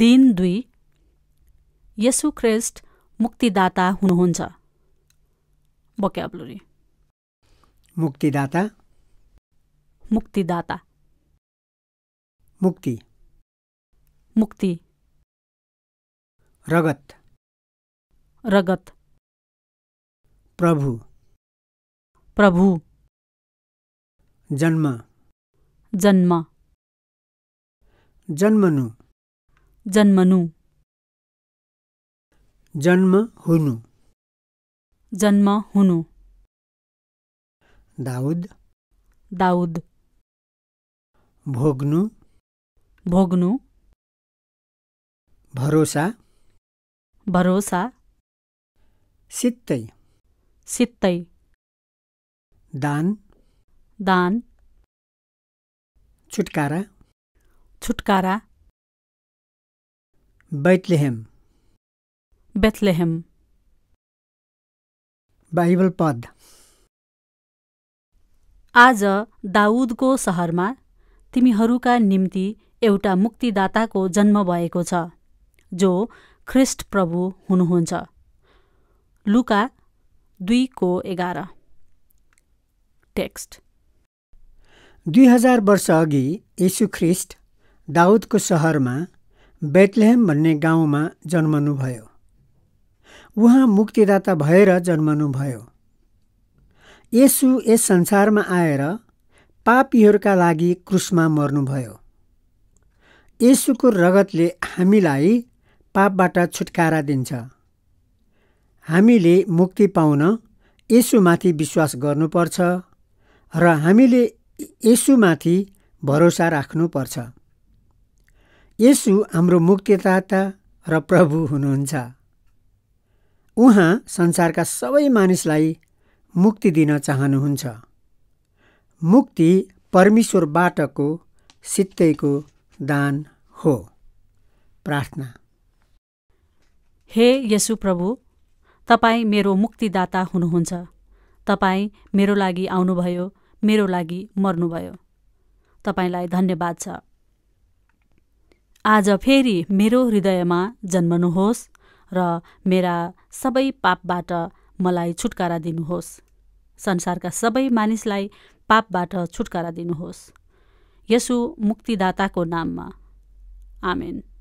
दिन दुई यसु मुक्तिदाता हुनुहुन्छ बक्याब्लोरी मुक्तिदाता मुक्तिदाता मुक्ति मुक्ति रगत रगत प्रभु प्रभु जन्म जन्म जन्मनु जन्मनु जन्म हुनु जन्म हुनु दाऊद दाऊद भोग्नु भोग्नु भरोसा भरोसा सित्तै सित्तै दान दान छुटकारा छुटकारा बैतलेहम बेथलेहम बाइबल पद आज दाउदको सहरमा तिमीहरूका निम्ति एउटा मुक्तिदाताको जन्म भएको छ जो ख्रिस्ट प्रभु हुनुहुन्छ लुका दुईको एघार टेक्स्ट दुई हजार वर्ष अघि ख्रिस्ट दाउदको सहरमा बेटलेहम भन्ने गाउँमा जन्मनुभयो उहाँ मुक्तिदाता भएर जन्मनुभयो यसु यस संसारमा आएर पापीहरूका लागि क्रुसमा मर्नुभयो यसुको रगतले हामीलाई पापबाट छुटकारा दिन्छ हामीले मुक्ति पाउन यसुमाथि विश्वास गर्नुपर्छ र हामीले यसुमाथि भरोसा राख्नुपर्छ यसु हाम्रो मुक्तिदाता र प्रभु हुनुहुन्छ उहाँ संसारका सबै मानिसलाई मुक्ति दिन चाहनुहुन्छ मुक्ति परमेश्वरबाटको सित्तैको दान हो प्रार्थना हे यसु प्रभु तपाईँ मेरो मुक्तिदाता हुनुहुन्छ तपाईँ मेरो लागि आउनुभयो मेरो लागि मर्नुभयो तपाईँलाई धन्यवाद छ आज फेरि मेरो हृदयमा जन्मनुहोस् र मेरा सबै पापबाट मलाई छुटकारा दिनुहोस् संसारका सबै मानिसलाई पापबाट छुटकारा दिनुहोस् यसो मुक्तिदाताको नाममा आमेन